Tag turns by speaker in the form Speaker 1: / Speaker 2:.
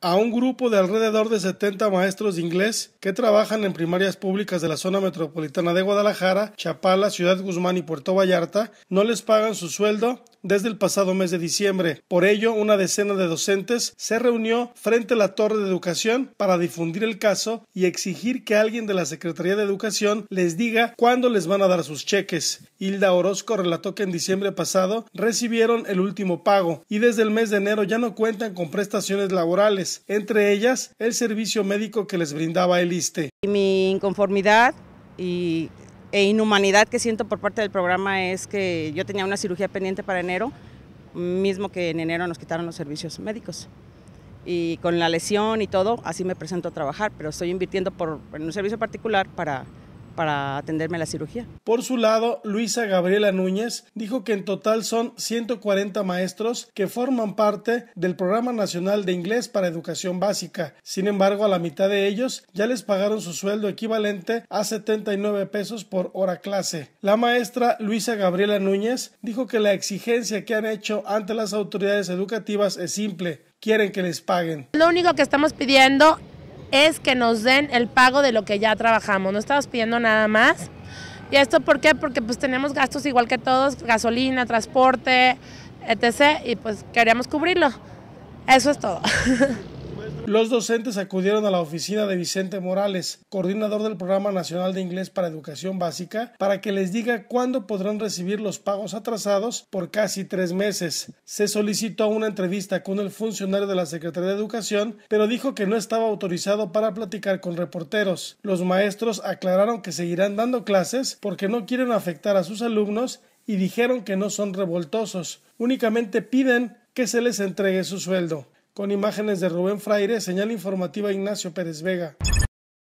Speaker 1: a un grupo de alrededor de 70 maestros de inglés que trabajan en primarias públicas de la zona metropolitana de Guadalajara, Chapala, Ciudad Guzmán y Puerto Vallarta, no les pagan su sueldo desde el pasado mes de diciembre. Por ello, una decena de docentes se reunió frente a la Torre de Educación para difundir el caso y exigir que alguien de la Secretaría de Educación les diga cuándo les van a dar sus cheques. Hilda Orozco relató que en diciembre pasado recibieron el último pago y desde el mes de enero ya no cuentan con prestaciones
Speaker 2: laborales, entre ellas el servicio médico que les brindaba el ISTE. Mi inconformidad y e inhumanidad que siento por parte del programa es que yo tenía una cirugía pendiente para enero, mismo que en enero nos quitaron los servicios médicos. Y con la lesión y todo, así me presento a trabajar, pero estoy invirtiendo en un servicio particular para para atenderme a la cirugía.
Speaker 1: Por su lado, Luisa Gabriela Núñez dijo que en total son 140 maestros que forman parte del Programa Nacional de Inglés para Educación Básica. Sin embargo, a la mitad de ellos ya les pagaron su sueldo equivalente a 79 pesos por hora clase. La maestra Luisa Gabriela Núñez dijo que la exigencia que han hecho ante las autoridades educativas es simple. Quieren que les paguen.
Speaker 3: Lo único que estamos pidiendo es que nos den el pago de lo que ya trabajamos. No estamos pidiendo nada más. ¿Y esto por qué? Porque pues tenemos gastos igual que todos, gasolina, transporte, etc. Y pues queríamos cubrirlo. Eso es todo.
Speaker 1: Los docentes acudieron a la oficina de Vicente Morales, coordinador del Programa Nacional de Inglés para Educación Básica, para que les diga cuándo podrán recibir los pagos atrasados por casi tres meses. Se solicitó una entrevista con el funcionario de la Secretaría de Educación, pero dijo que no estaba autorizado para platicar con reporteros. Los maestros aclararon que seguirán dando clases porque no quieren afectar a sus alumnos y dijeron que no son revoltosos, únicamente piden que se les entregue su sueldo. Con imágenes de Rubén Fraire, señal informativa Ignacio Pérez Vega.